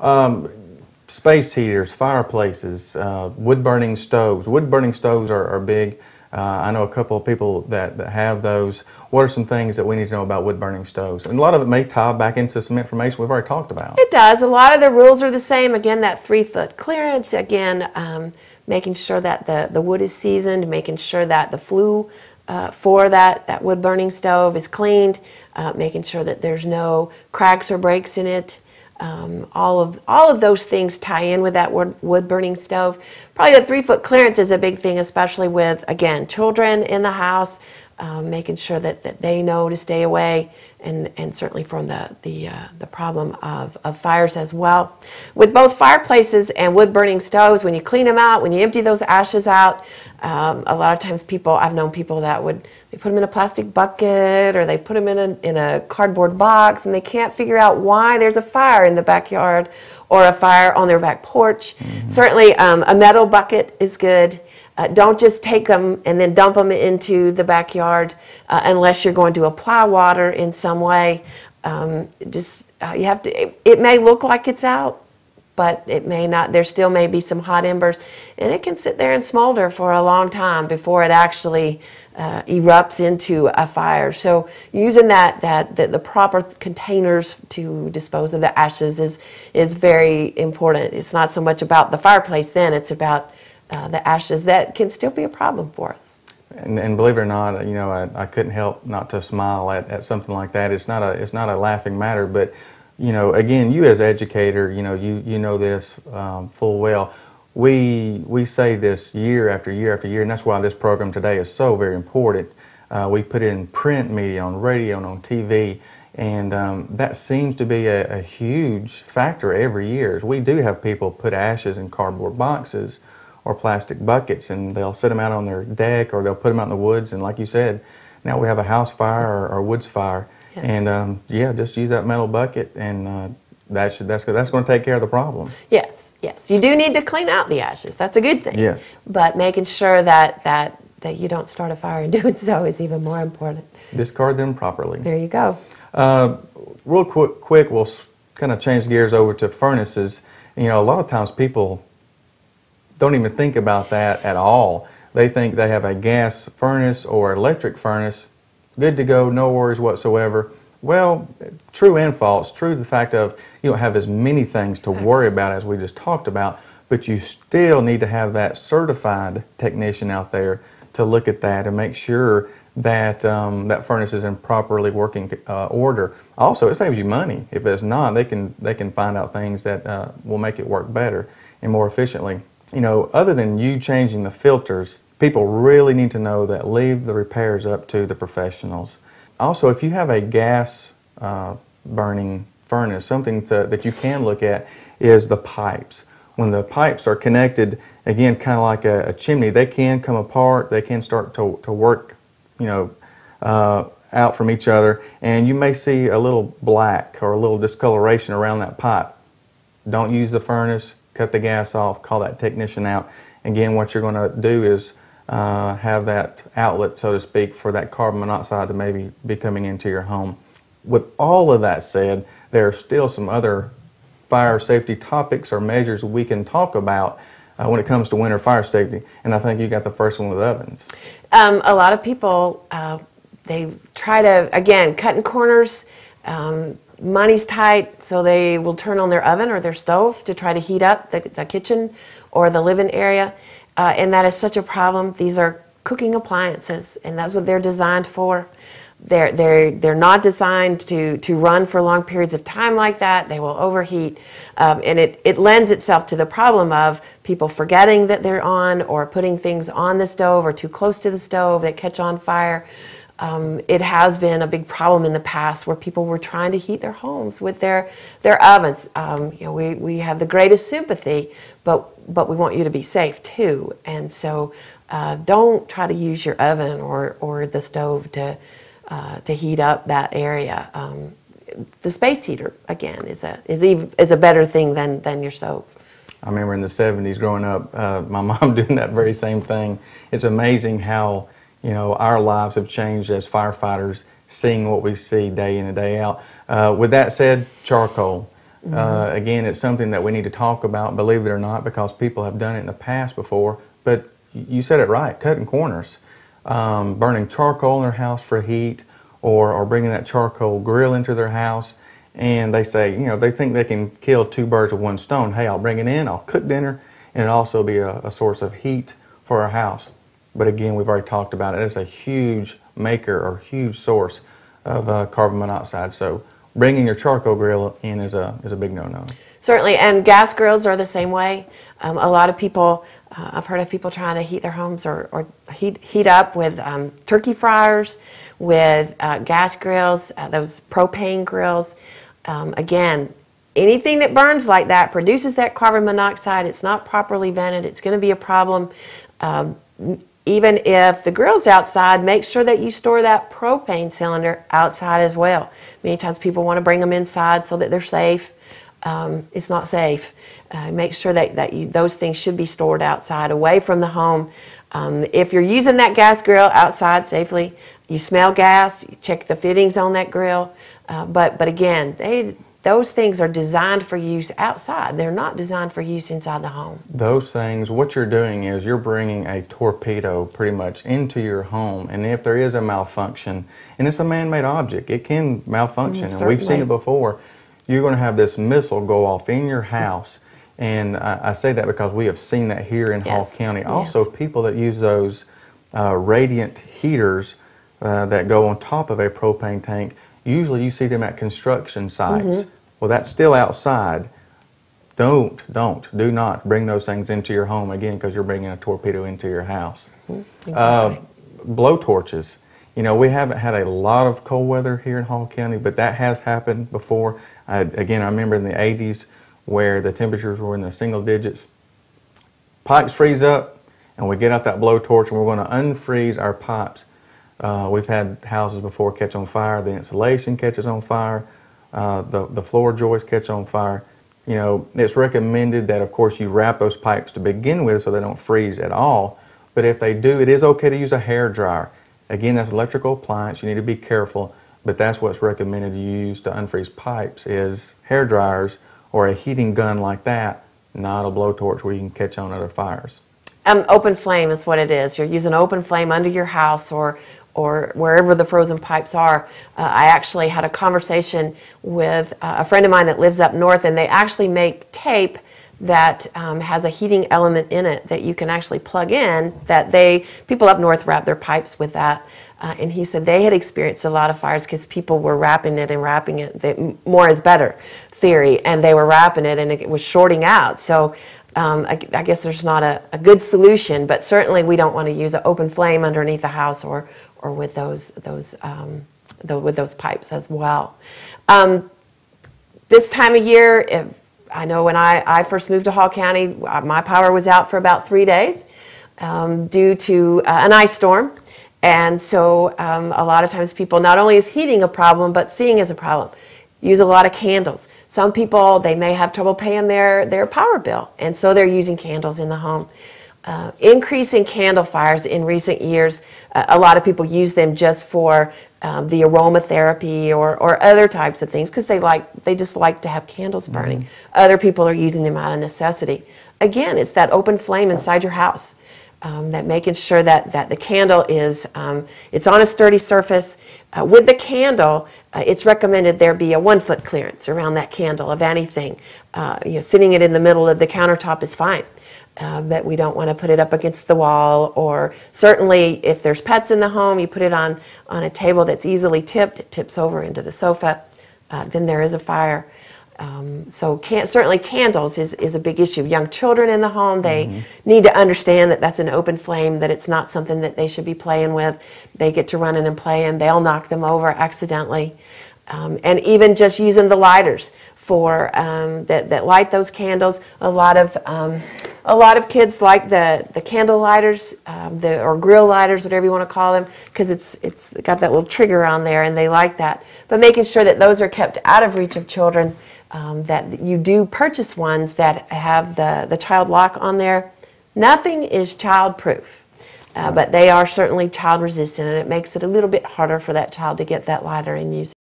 Um, space heaters, fireplaces, uh, wood burning stoves. Wood burning stoves are, are big. Uh, I know a couple of people that, that have those. What are some things that we need to know about wood burning stoves? And a lot of it may tie back into some information we've already talked about. It does. A lot of the rules are the same. Again, that three foot clearance. Again, um, making sure that the, the wood is seasoned, making sure that the flue uh, for that, that wood burning stove is cleaned, uh, making sure that there's no cracks or breaks in it. Um, all of all of those things tie in with that wood, wood burning stove probably the three foot clearance is a big thing, especially with, again, children in the house, um, making sure that, that they know to stay away and, and certainly from the, the, uh, the problem of, of fires as well. With both fireplaces and wood burning stoves, when you clean them out, when you empty those ashes out, um, a lot of times people, I've known people that would, they put them in a plastic bucket or they put them in a, in a cardboard box and they can't figure out why there's a fire in the backyard or a fire on their back porch. Mm -hmm. Certainly, um, a metal bucket is good. Uh, don't just take them and then dump them into the backyard uh, unless you're going to apply water in some way. Um, just uh, you have to. It, it may look like it's out, but it may not, there still may be some hot embers, and it can sit there and smolder for a long time before it actually uh, erupts into a fire. So using that, that, that the proper containers to dispose of the ashes is, is very important. It's not so much about the fireplace then, it's about uh, the ashes that can still be a problem for us. And, and, believe it or not, you know, I, I couldn't help not to smile at, at something like that. It's not a it's not a laughing matter, but you know, again, you as educator, you know, you, you know this um, full well. We, we say this year after year after year, and that's why this program today is so very important. Uh, we put it in print media, on radio, and on TV, and um, that seems to be a, a, huge factor every year. We do have people put ashes in cardboard boxes or plastic buckets, and they'll set them out on their deck or they'll put them out in the woods. And like you said, now we have a house fire or, or woods fire, and um, yeah, just use that metal bucket and uh, that should, that's, that's going to take care of the problem. Yes, yes. You do need to clean out the ashes. That's a good thing. Yes. But making sure that, that, that you don't start a fire in doing so is even more important. Discard them properly. There you go. Uh, real quick, quick, we'll kind of change gears over to furnaces. You know, a lot of times people don't even think about that at all. They think they have a gas furnace or electric furnace good to go, no worries whatsoever. Well, true and false. True the fact of you don't have as many things to exactly. worry about as we just talked about, but you still need to have that certified technician out there to look at that and make sure that um, that furnace is in properly working uh, order. Also, it saves you money. If it's not, they can they can find out things that uh, will make it work better and more efficiently. You know, other than you changing the filters people really need to know that leave the repairs up to the professionals. Also, if you have a gas uh, burning furnace, something to, that you can look at is the pipes. When the pipes are connected, again, kind of like a, a, chimney, they can come apart, they can start to, to work, you know, uh, out from each other, and you may see a little black or a little discoloration around that pipe. Don't use the furnace, cut the gas off, call that technician out. Again, what you're going to do is uh, have that outlet, so to speak, for that carbon monoxide to maybe be coming into your home. With all of that said, there are still some other fire safety topics or measures we can talk about uh, when it comes to winter fire safety. And I think you got the first one with ovens. Um, a lot of people, uh, they try to, again, cutting corners. Um, money's tight, so they will turn on their oven or their stove to try to heat up the, the kitchen or the living area uh, and that is such a problem. These are cooking appliances, and that's what they're designed for. They're, they're, they're not designed to, to run for long periods of time like that. They will overheat. Um, and it, it lends itself to the problem of people forgetting that they're on or putting things on the stove or too close to the stove that catch on fire. Um, it has been a big problem in the past where people were trying to heat their homes with their, their ovens. Um, you know, we, we have the greatest sympathy, but but we want you to be safe too. And so uh, don't try to use your oven or, or the stove to, uh, to heat up that area. Um, the space heater, again, is a, is, even, is a better thing than, than your stove. I remember in the 70s growing up, uh, my mom doing that very same thing. It's amazing how, you know, our lives have changed as firefighters, seeing what we see day in and day out. Uh, with that said, charcoal. Uh, again, it's something that we need to talk about, believe it or not, because people have done it in the past before. But you said it right cutting corners, um, burning charcoal in their house for heat, or, or bringing that charcoal grill into their house. And they say, you know, they think they can kill two birds with one stone. Hey, I'll bring it in, I'll cook dinner, and it'll also be a, a source of heat for our house. But again, we've already talked about it. It's a huge maker or huge source of uh, carbon monoxide. So bringing your charcoal grill in is a is a big no-no. Certainly, and gas grills are the same way. Um, a lot of people, uh, I've heard of people trying to heat their homes or, or heat heat up with um, turkey fryers, with uh, gas grills, uh, those propane grills. Um, again, anything that burns like that produces that carbon monoxide. It's not properly vented. It's going to be a problem um, even if the grill's outside, make sure that you store that propane cylinder outside as well. Many times people want to bring them inside so that they're safe. Um, it's not safe. Uh, make sure that, that you, those things should be stored outside, away from the home. Um, if you're using that gas grill outside safely, you smell gas, you check the fittings on that grill. Uh, but, but again, they, those things are designed for use outside. They're not designed for use inside the home. Those things, what you're doing is you're bringing a torpedo pretty much into your home. And if there is a malfunction, and it's a man made object, it can malfunction. Mm, and we've seen it before. You're going to have this missile go off in your house. And I, I say that because we have seen that here in yes. Hall County. Also, yes. people that use those uh, radiant heaters uh, that go on top of a propane tank Usually you see them at construction sites. Mm -hmm. Well, that's still outside. Don't, don't, do not bring those things into your home again because you're bringing a torpedo into your house. Exactly. Mm-hmm. Uh, blow torches. You know, we haven't had a lot of cold weather here in Hall County, but that has happened before. I, again, I remember in the 80s where the temperatures were in the single digits. Pipes freeze up, and we get out that blowtorch and we're going to unfreeze our pipes uh, we've had houses before catch on fire. The insulation catches on fire. Uh, the, the floor joists catch on fire. You know, it's recommended that, of course, you wrap those pipes to begin with so they don't freeze at all. But if they do, it is okay to use a hair dryer. Again, that's electrical appliance. You need to be careful, but that's what's recommended you use to unfreeze pipes is hair dryers or a heating gun like that, not a blowtorch where you can catch on other fires. Um, open flame is what it is. You're using open flame under your house or or wherever the frozen pipes are. Uh, I actually had a conversation with uh, a friend of mine that lives up north, and they actually make tape that um, has a heating element in it that you can actually plug in that they people up north wrap their pipes with that uh, and he said they had experienced a lot of fires because people were wrapping it and wrapping it they, more is better theory and they were wrapping it and it was shorting out so um, I, I, guess there's not a, a, good solution but certainly we don't want to use an open flame underneath the house or or with those, those, um, the, with those pipes as well. Um, this time of year, if I know when I, I first moved to Hall County, uh, my power was out for about three days um, due to uh, an ice storm. And so um, a lot of times people, not only is heating a problem, but seeing is a problem use a lot of candles. Some people, they may have trouble paying their, their power bill, and so they're using candles in the home. Uh, increasing candle fires in recent years, uh, a lot of people use them just for um, the aromatherapy or, or other types of things because they like they just like to have candles mm-hmm. burning. Mm -hmm. Other people are using them out of necessity. Again, it's that open flame inside your house um, that making sure that, that the candle is um, it's on a sturdy surface. Uh, with the candle, uh, it's recommended there be a one foot clearance around that candle of anything. Uh, you know, sitting it in the middle of the countertop is fine. Um, that we don't want to put it up against the wall, or certainly if there's pets in the home, you put it on on a table that's easily tipped. It tips over into the sofa. Uh, then there is a fire. Um, so can, certainly candles is, is a big issue. Young children in the home, they mm -hmm. need to understand that that's an open flame, that it's not something that they should be playing with. They get to running and playing. They'll knock them over accidentally. Um, and even just using the lighters for um, that, that light those candles. A lot of um, a lot of kids like the, the candle lighters, um, the or grill lighters, whatever you want to call them, because it's it's got that little trigger on there, and they like that. But making sure that those are kept out of reach of children um, that you do purchase ones that have the, the child lock on there. Nothing is child proof, uh, but they are certainly child resistant and it makes it a little bit harder for that child to get that lighter and use it.